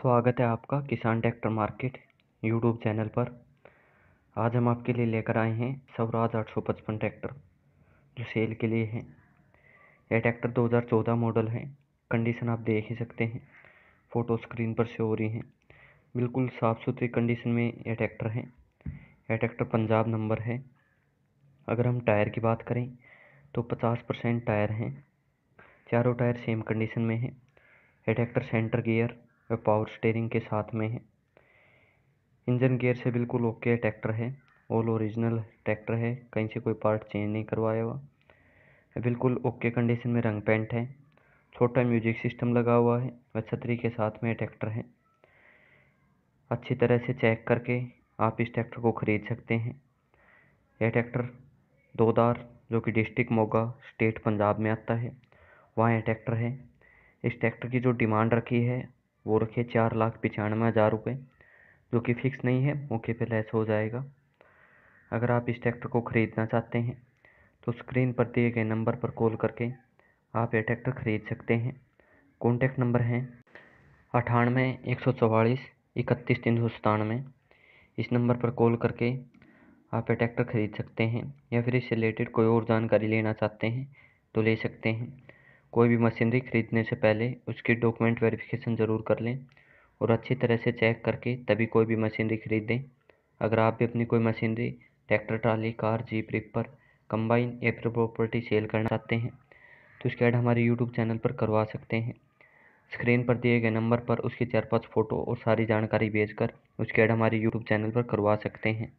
स्वागत है आपका किसान ट्रैक्टर मार्केट यूट्यूब चैनल पर आज हम आपके लिए लेकर आए हैं स्वराज 855 ट्रैक्टर जो सेल के लिए हैं यह ट्रैक्टर 2014 मॉडल है कंडीशन आप देख ही सकते हैं फ़ोटो स्क्रीन पर शो हो रही हैं बिल्कुल साफ़ सुथरी कंडीशन में यह ट्रैक्टर है यह ट्रैक्टर पंजाब नंबर है अगर हम टायर की बात करें तो पचास परसेंट टायर हैं चारों टायर सेम कंडीशन में हैं यह tractor centre gear power steering के साथ में है इंजन गेयर से बिल्कुल ओके ट्रैक्टर है ऑल ओरिजिनल ट्रैक्टर है कहीं से कोई पार्ट चेंज नहीं करवाया हुआ बिल्कुल ओके कंडीशन में रंग पेंट है छोटा म्यूजिक सिस्टम लगा हुआ है व छतरी के साथ में ट्रैक्टर है अच्छी तरह से चेक करके आप इस ट्रैक्टर को ख़रीद सकते हैं यह ट्रैक्टर दोदार जो कि डिस्ट्रिक्ट मोगा स्टेट पंजाब में आता है वहाँ यह ट्रैक्टर है इस ट्रैक्टर की जो डिमांड रखी है वो रखे चार लाख पचानवे हज़ार रुपये जो कि फ़िक्स नहीं है मौके पे लेस हो जाएगा अगर आप इस ट्रैक्टर को ख़रीदना चाहते हैं तो स्क्रीन पर दिए गए नंबर पर कॉल करके आप ये ट्रैक्टर ख़रीद सकते हैं कॉन्टैक्ट नंबर हैं अठानवे एक सौ चवालीस इकतीस तीन सौ सतानवे इस नंबर पर कॉल करके आप ये ट्रैक्टर ख़रीद सकते हैं या फिर इससे रिलेटेड कोई और जानकारी लेना चाहते हैं तो ले सकते हैं कोई भी मशीनरी ख़रीदने से पहले उसकी डॉक्यूमेंट वेरिफिकेशन ज़रूर कर लें और अच्छी तरह से चेक करके तभी कोई भी मशीनरी ख़रीदें अगर आप भी अपनी कोई machinery tractor trolley car jeep reaper combine या फिर प्रॉपर्टी सेल करना चाहते हैं तो उसकी ऐड हमारे यूट्यूब चैनल पर करवा सकते हैं स्क्रीन पर दिए गए नंबर पर उसकी चार पाँच फ़ोटो और सारी जानकारी भेजकर उसकी ऐड हमारे यूट्यूब चैनल पर करवा सकते हैं